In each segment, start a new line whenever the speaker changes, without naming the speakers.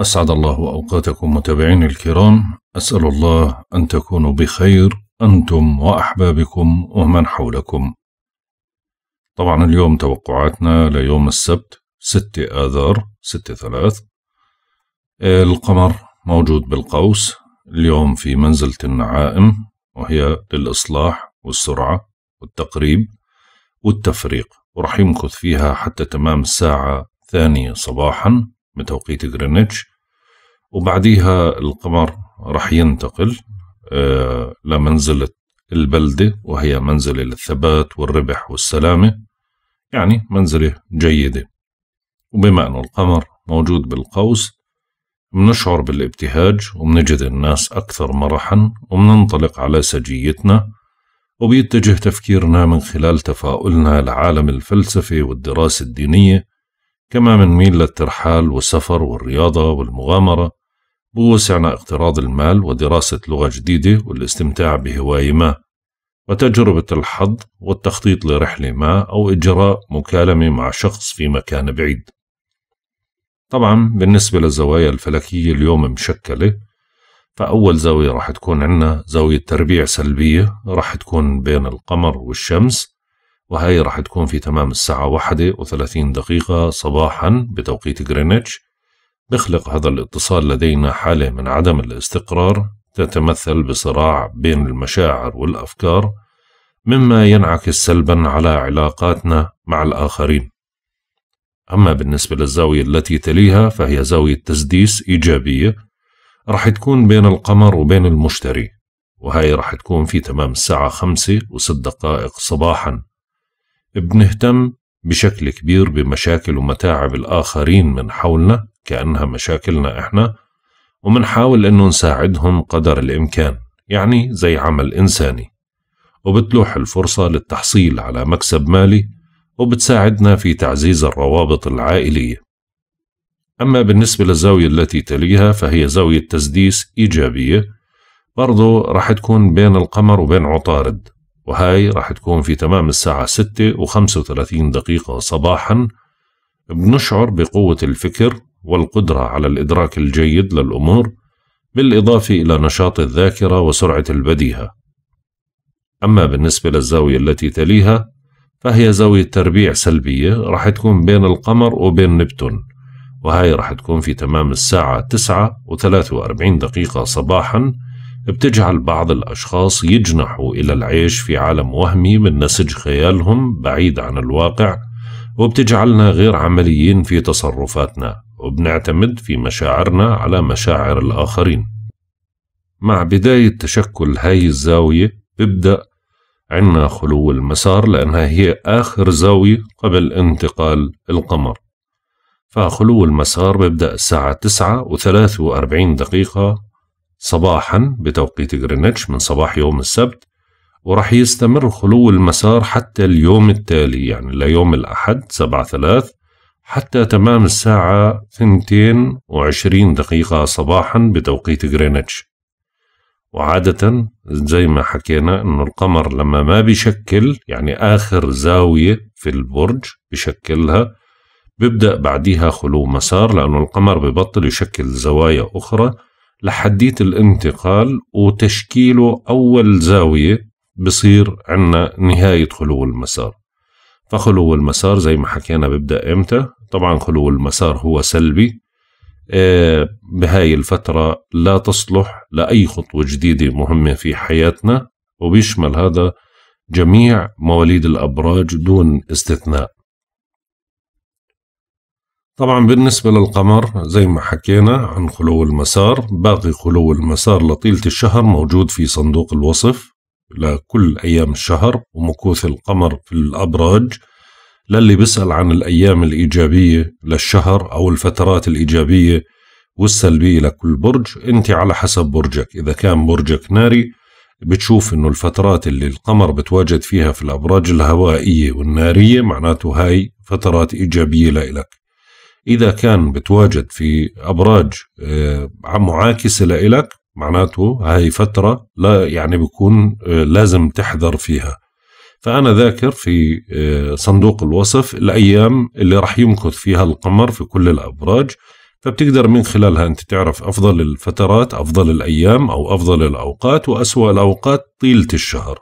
أسعد الله أوقاتكم متابعين الكرام أسأل الله أن تكونوا بخير أنتم وأحبابكم ومن حولكم طبعا اليوم توقعاتنا ليوم السبت 6 آذار 6 ثلاث القمر موجود بالقوس اليوم في منزلة النعائم وهي للإصلاح والسرعة والتقريب والتفريق وراح يمكث فيها حتى تمام الساعة ثانية صباحا بتوقيت جرينتش وبعديها القمر رح ينتقل آه، لمنزلة البلدة وهي منزلة للثبات والربح والسلامة يعني منزلة جيدة وبما أنه القمر موجود بالقوس منشعر بالابتهاج ومنجد الناس أكثر مرحا ومننطلق على سجيتنا وبيتجه تفكيرنا من خلال تفاؤلنا لعالم الفلسفة والدراسة الدينية كما ميل للترحال والسفر والرياضة والمغامرة بوسعنا اقتراض المال ودراسة لغة جديدة والاستمتاع بهواية ما وتجربة الحظ والتخطيط لرحلة ما أو إجراء مكالمة مع شخص في مكان بعيد طبعا بالنسبة للزوايا الفلكية اليوم مشكلة فأول زاوية راح تكون عندنا زاوية تربيع سلبية راح تكون بين القمر والشمس وهي راح تكون في تمام الساعة واحدة وثلاثين دقيقة صباحا بتوقيت غرينتش بيخلق هذا الاتصال لدينا حالة من عدم الاستقرار تتمثل بصراع بين المشاعر والأفكار مما ينعكس سلبا على علاقاتنا مع الآخرين أما بالنسبة للزاوية التي تليها فهي زاوية تسديس إيجابية رح تكون بين القمر وبين المشتري وهي رح تكون في تمام الساعة خمسة وست دقائق صباحا بنهتم بشكل كبير بمشاكل ومتاعب الآخرين من حولنا كأنها مشاكلنا إحنا ومنحاول إنه نساعدهم قدر الإمكان يعني زي عمل إنساني وبتلوح الفرصة للتحصيل على مكسب مالي وبتساعدنا في تعزيز الروابط العائلية أما بالنسبة للزاوية التي تليها فهي زاوية تسديس إيجابية برضو راح تكون بين القمر وبين عطارد وهاي راح تكون في تمام الساعة 6 و 35 دقيقة صباحا بنشعر بقوة الفكر والقدرة على الإدراك الجيد للأمور بالإضافة إلى نشاط الذاكرة وسرعة البديهة أما بالنسبة للزاوية التي تليها فهي زاوية تربيع سلبية راح تكون بين القمر وبين نبتون وهي راح تكون في تمام الساعة 9 و43 دقيقة صباحا بتجعل بعض الأشخاص يجنحوا إلى العيش في عالم وهمي من نسج خيالهم بعيد عن الواقع وبتجعلنا غير عمليين في تصرفاتنا وبنعتمد في مشاعرنا على مشاعر الآخرين مع بداية تشكل هاي الزاوية ببدأ عنا خلو المسار لأنها هي آخر زاوية قبل انتقال القمر فخلو المسار ببدأ الساعة تسعة و وأربعين دقيقة صباحا بتوقيت غرينتش من صباح يوم السبت ورح يستمر خلو المسار حتى اليوم التالي يعني ليوم الأحد سبعة ثلاث حتى تمام الساعة 22 دقيقة صباحا بتوقيت غرينتش وعادة زي ما حكينا انه القمر لما ما بيشكل يعني آخر زاوية في البرج بيشكلها بيبدأ بعديها خلو مسار لأنه القمر ببطل يشكل زوايا أخرى لحديت الانتقال وتشكيله أول زاوية بصير عنا نهاية خلو المسار فخلو المسار زي ما حكينا بيبدأ إمتى طبعا خلو المسار هو سلبي آه، بهاي الفترة لا تصلح لأي خطوة جديدة مهمة في حياتنا وبيشمل هذا جميع مواليد الأبراج دون استثناء طبعا بالنسبة للقمر زي ما حكينا عن خلو المسار باقي خلو المسار لطيلة الشهر موجود في صندوق الوصف لكل أيام الشهر ومكوث القمر في الأبراج للي بيسأل عن الأيام الإيجابية للشهر أو الفترات الإيجابية والسلبية لكل برج أنت على حسب برجك إذا كان برجك ناري بتشوف انه الفترات اللي القمر بتواجد فيها في الابراج الهوائيه والناريه معناته هاي فترات ايجابيه لإلك اذا كان بتواجد في ابراج آه، معاكسه لإلك معناته هاي فتره لا يعني بكون آه، لازم تحذر فيها فأنا ذاكر في آه، صندوق الوصف الأيام اللي راح يمكث فيها القمر في كل الأبراج فبتقدر من خلالها أنت تعرف أفضل الفترات أفضل الأيام أو أفضل الأوقات وأسوأ الأوقات طيلة الشهر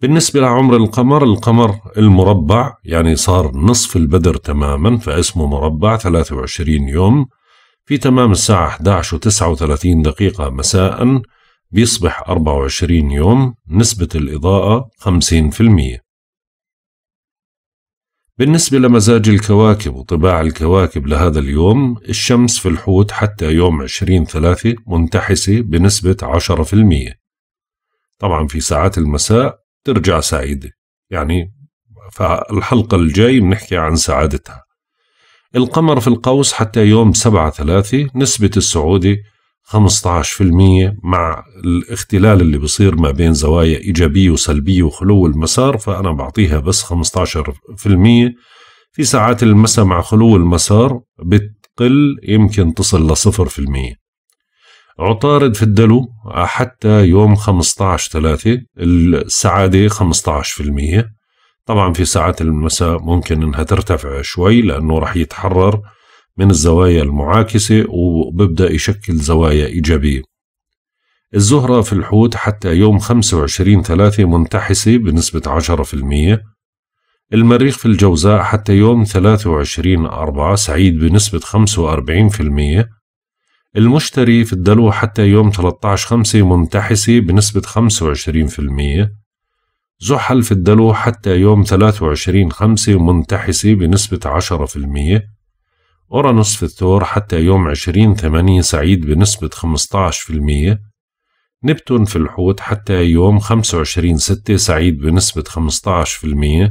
بالنسبة لعمر القمر القمر المربع يعني صار نصف البدر تماما فاسمه مربع 23 يوم في تمام الساعة 11 و 39 دقيقة مساء بيصبح 24 يوم نسبة الإضاءة 50% بالنسبة لمزاج الكواكب وطباع الكواكب لهذا اليوم الشمس في الحوت حتى يوم عشرين ثلاثة منتحسة بنسبة 10% طبعا في ساعات المساء ترجع سعيدة يعني فالحلقة الجاي بنحكي عن سعادتها القمر في القوس حتى يوم 7 ثلاثة نسبة السعودة 15% مع الاختلال اللي بصير ما بين زوايا إيجابية وسلبية وخلو المسار فأنا بعطيها بس 15% في ساعات المساء مع خلو المسار بتقل يمكن تصل لصفر في المية عطارد في الدلو حتى يوم 15 3 السعادة 15% طبعا في ساعات المساء ممكن انها ترتفع شوي لانه راح يتحرر من الزوايا المعاكسة وببدأ يشكل زوايا إيجابية الزهرة في الحوت حتى يوم 25 3 منتحسة بنسبة 10% المريخ في الجوزاء حتى يوم 23 4 سعيد بنسبة 45% المشتري في الدلو حتى يوم 13 5 منتحسة بنسبة 25% زحل في الدلو حتى يوم 23 5 منتحسة بنسبة 10% أورانوس في الثور حتى يوم عشرين ثمانية سعيد بنسبة 15% نبتون في الحوت حتى يوم خمسة وعشرين ستة سعيد بنسبة 15%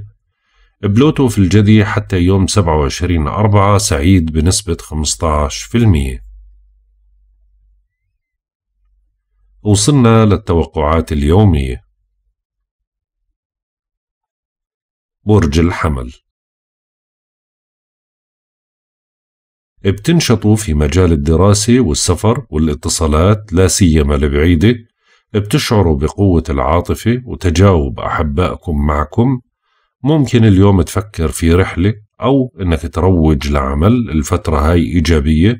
بلوتو في الجدي حتى يوم سبعة وعشرين أربعة سعيد بنسبة 15% وصلنا للتوقعات اليومية برج الحمل بتنشطوا في مجال الدراسة والسفر والاتصالات لا سيما البعيدة بتشعروا بقوة العاطفة وتجاوب أحبائكم معكم ممكن اليوم تفكر في رحلة أو أنك تروج لعمل الفترة هاي إيجابية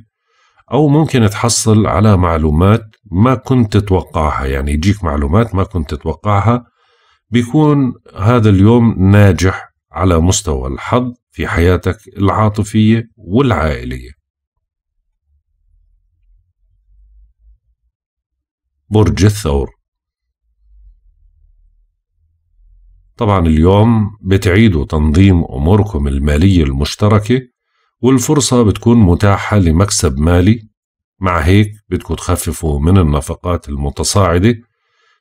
أو ممكن تحصل على معلومات ما كنت تتوقعها يعني يجيك معلومات ما كنت تتوقعها بيكون هذا اليوم ناجح على مستوى الحظ في حياتك العاطفية والعائلية برج الثور طبعا اليوم بتعيدوا تنظيم أموركم المالية المشتركة والفرصة بتكون متاحة لمكسب مالي مع هيك بدكم تخففوا من النفقات المتصاعدة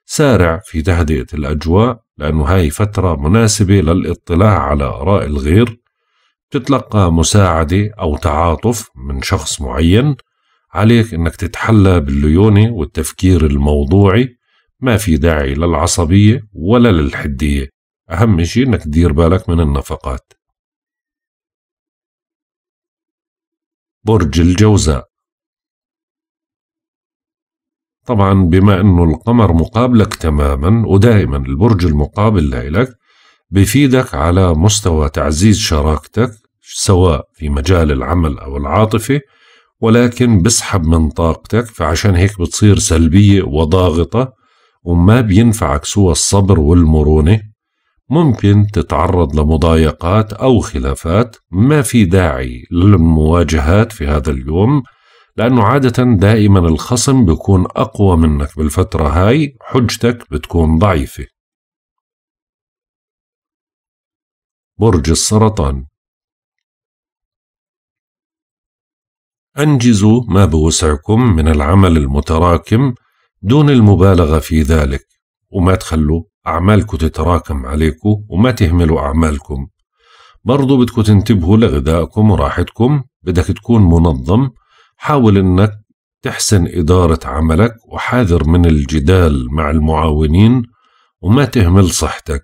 سارع في تهدئة الأجواء لأنه هاي فترة مناسبة للاطلاع على آراء الغير تتلقى مساعدة أو تعاطف من شخص معين عليك أنك تتحلى بالليونة والتفكير الموضوعي ما في داعي للعصبية ولا للحدية أهم شيء أنك تدير بالك من النفقات برج الجوزاء طبعا بما أنه القمر مقابلك تماما ودائما البرج المقابل لك بفيدك على مستوى تعزيز شراكتك سواء في مجال العمل أو العاطفة ولكن بسحب من طاقتك فعشان هيك بتصير سلبية وضاغطة وما بينفعك سوى الصبر والمرونة ممكن تتعرض لمضايقات أو خلافات ما في داعي للمواجهات في هذا اليوم لأنه عادة دائما الخصم بيكون أقوى منك بالفترة هاي حجتك بتكون ضعيفة برج السرطان أنجزوا ما بوسعكم من العمل المتراكم دون المبالغة في ذلك وما تخلوا أعمالكم تتراكم عليكم وما تهملوا أعمالكم برضو بدكم تنتبهوا لغذائكم وراحتكم بدك تكون منظم حاول أنك تحسن إدارة عملك وحاذر من الجدال مع المعاونين وما تهمل صحتك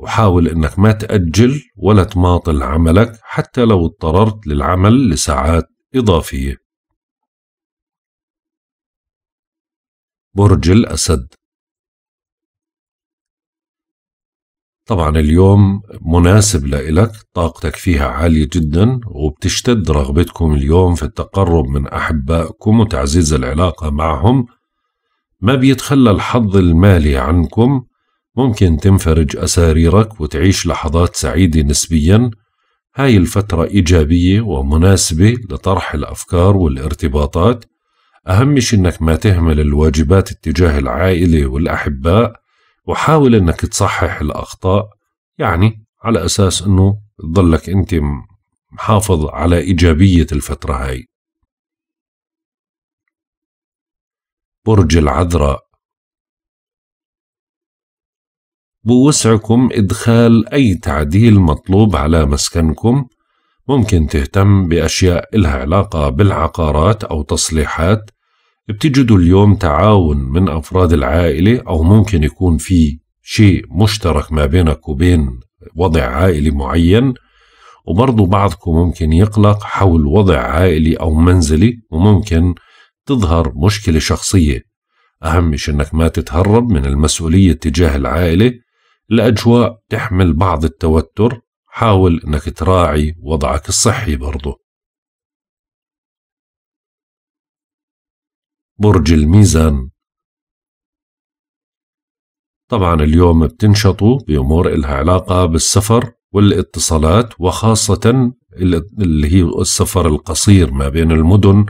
وحاول أنك ما تأجل ولا تماطل عملك حتى لو اضطررت للعمل لساعات إضافية برج الأسد طبعا اليوم مناسب لإلك طاقتك فيها عالية جدا وبتشتد رغبتكم اليوم في التقرب من أحبائكم وتعزيز العلاقة معهم ما بيتخلى الحظ المالي عنكم ممكن تنفرج أساريرك وتعيش لحظات سعيدة نسبيا هاي الفترة إيجابية ومناسبة لطرح الأفكار والارتباطات أهم شي إنك ما تهمل الواجبات اتجاه العائلة والأحباء وحاول إنك تصحح الأخطاء يعني على أساس إنه تضلك أنت محافظ على إيجابية الفترة هاي برج العذراء بوسعكم إدخال أي تعديل مطلوب على مسكنكم ممكن تهتم بأشياء إلها علاقة بالعقارات أو تصليحات بتجدوا اليوم تعاون من أفراد العائلة أو ممكن يكون في شيء مشترك ما بينك وبين وضع عائلي معين وبرضو بعضكم ممكن يقلق حول وضع عائلي أو منزلي وممكن تظهر مشكلة شخصية أهم شيء أنك ما تتهرب من المسؤولية تجاه العائلة الأجواء تحمل بعض التوتر حاول أنك تراعي وضعك الصحي برضه برج الميزان طبعا اليوم بتنشطوا بأمور إلها علاقة بالسفر والاتصالات وخاصة اللي هي السفر القصير ما بين المدن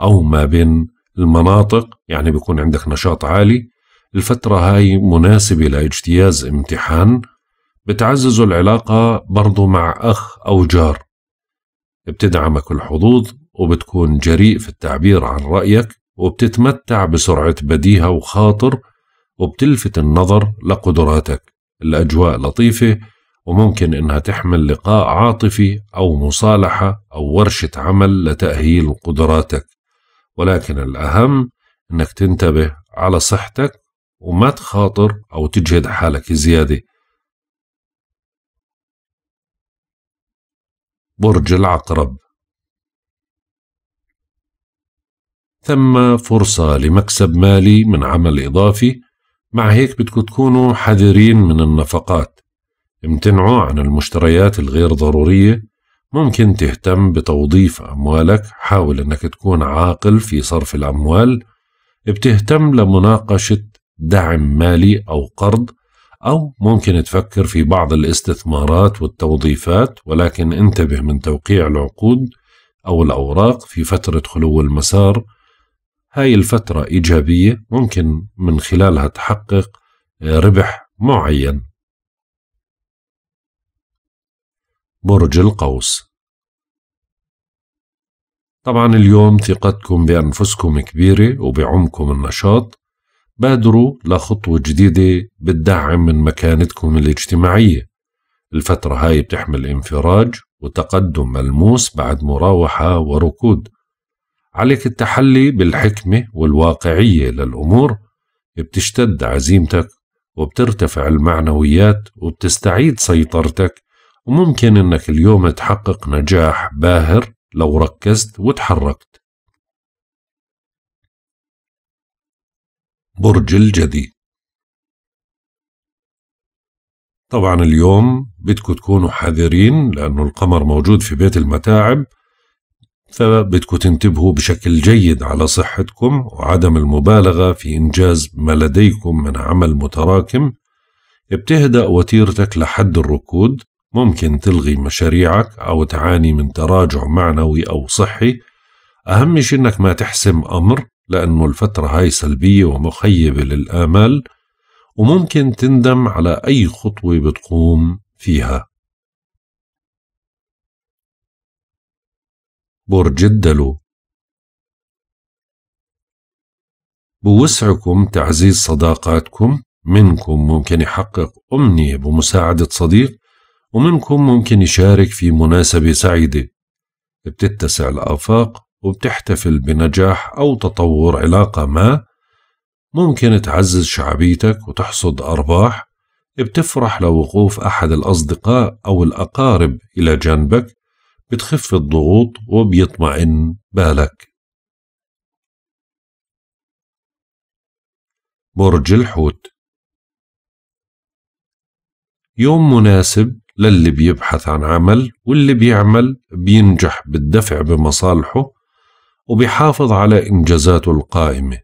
أو ما بين المناطق يعني بيكون عندك نشاط عالي الفترة هاي مناسبة لاجتياز امتحان بتعزز العلاقة برضو مع أخ أو جار بتدعمك الحظوظ وبتكون جريء في التعبير عن رأيك وبتتمتع بسرعة بديهة وخاطر وبتلفت النظر لقدراتك الأجواء لطيفة وممكن إنها تحمل لقاء عاطفي أو مصالحة أو ورشة عمل لتأهيل قدراتك ولكن الأهم إنك تنتبه على صحتك وما تخاطر أو تجهد حالك زيادة برج العقرب ثم فرصة لمكسب مالي من عمل إضافي مع هيك بدكم تكونوا حذرين من النفقات امتنعوا عن المشتريات الغير ضرورية ممكن تهتم بتوظيف أموالك حاول أنك تكون عاقل في صرف الأموال بتهتم لمناقشة دعم مالي أو قرض أو ممكن تفكر في بعض الاستثمارات والتوظيفات ولكن انتبه من توقيع العقود أو الأوراق في فترة خلو المسار هاي الفترة إيجابية ممكن من خلالها تحقق ربح معين برج القوس طبعا اليوم ثقتكم بأنفسكم كبيرة وبعمكم النشاط بادروا لخطوة جديدة بتدعم من مكانتكم الاجتماعية الفترة هاي بتحمل انفراج وتقدم ملموس بعد مراوحة وركود عليك التحلي بالحكمة والواقعية للأمور بتشتد عزيمتك وبترتفع المعنويات وبتستعيد سيطرتك وممكن انك اليوم تحقق نجاح باهر لو ركزت وتحركت برج الجدي طبعا اليوم بدكم تكونوا حذرين لأنه القمر موجود في بيت المتاعب فبدكم تنتبهوا بشكل جيد على صحتكم وعدم المبالغة في إنجاز ما لديكم من عمل متراكم بتهدأ وتيرتك لحد الركود ممكن تلغي مشاريعك أو تعاني من تراجع معنوي أو صحي أهم شيء إنك ما تحسم أمر لأنه الفترة هاي سلبية ومخيبة للآمال وممكن تندم على أي خطوة بتقوم فيها برج الدلو بوسعكم تعزيز صداقاتكم منكم ممكن يحقق أمنية بمساعدة صديق ومنكم ممكن يشارك في مناسبة سعيدة بتتسع الآفاق وبتحتفل بنجاح أو تطور علاقة ما ممكن تعزز شعبيتك وتحصد أرباح بتفرح لوقوف أحد الأصدقاء أو الأقارب إلى جنبك بتخف الضغوط وبيطمئن بالك برج الحوت يوم مناسب للي بيبحث عن عمل واللي بيعمل بينجح بالدفع بمصالحه وبيحافظ على إنجازاته القائمة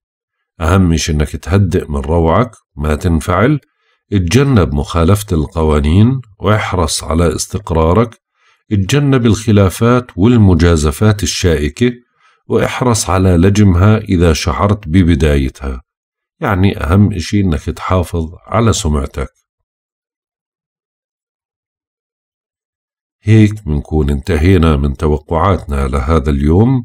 أهم شيء إنك تهدئ من روعك ما تنفعل اتجنب مخالفة القوانين واحرص على استقرارك اتجنب الخلافات والمجازفات الشائكة واحرص على لجمها إذا شعرت ببدايتها يعني أهم إشي إنك تحافظ على سمعتك هيك منكون انتهينا من توقعاتنا لهذا اليوم